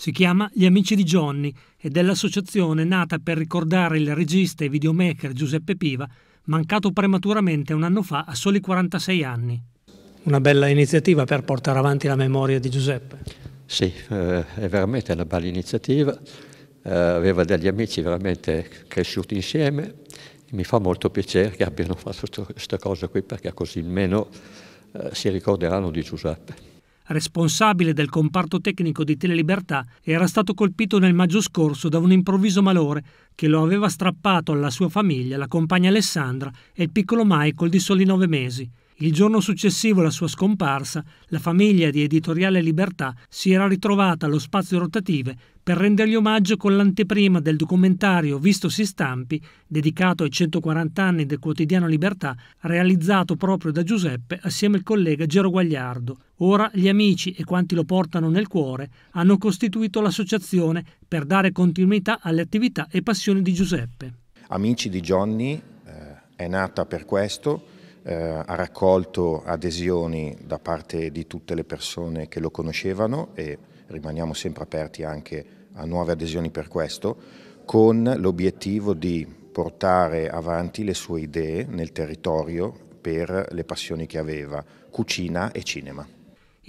Si chiama Gli Amici di Johnny ed è l'associazione nata per ricordare il regista e videomaker Giuseppe Piva, mancato prematuramente un anno fa a soli 46 anni. Una bella iniziativa per portare avanti la memoria di Giuseppe. Sì, eh, è veramente una bella iniziativa. Eh, aveva degli amici veramente cresciuti insieme. Mi fa molto piacere che abbiano fatto questa cosa qui perché così meno eh, si ricorderanno di Giuseppe responsabile del comparto tecnico di Telelibertà, era stato colpito nel maggio scorso da un improvviso malore che lo aveva strappato alla sua famiglia, la compagna Alessandra e il piccolo Michael di soli nove mesi. Il giorno successivo alla sua scomparsa, la famiglia di Editoriale Libertà si era ritrovata allo spazio rotative per rendergli omaggio con l'anteprima del documentario Visto si stampi, dedicato ai 140 anni del quotidiano Libertà, realizzato proprio da Giuseppe assieme al collega Gero Guagliardo. Ora gli amici e quanti lo portano nel cuore hanno costituito l'associazione per dare continuità alle attività e passioni di Giuseppe. Amici di Johnny eh, è nata per questo, eh, ha raccolto adesioni da parte di tutte le persone che lo conoscevano e rimaniamo sempre aperti anche a nuove adesioni per questo, con l'obiettivo di portare avanti le sue idee nel territorio per le passioni che aveva, cucina e cinema.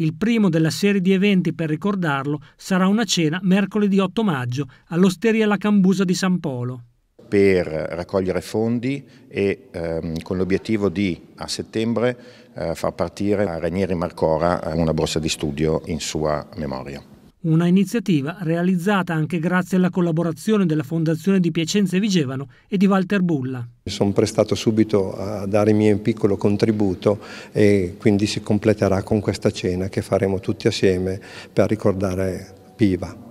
Il primo della serie di eventi per ricordarlo sarà una cena mercoledì 8 maggio all'Osteria La Cambusa di San Polo per raccogliere fondi e ehm, con l'obiettivo di a settembre eh, far partire a Ranieri Marcora eh, una borsa di studio in sua memoria. Una iniziativa realizzata anche grazie alla collaborazione della Fondazione di Piacenza e Vigevano e di Walter Bulla. Mi sono prestato subito a dare il mio piccolo contributo e quindi si completerà con questa cena che faremo tutti assieme per ricordare Piva.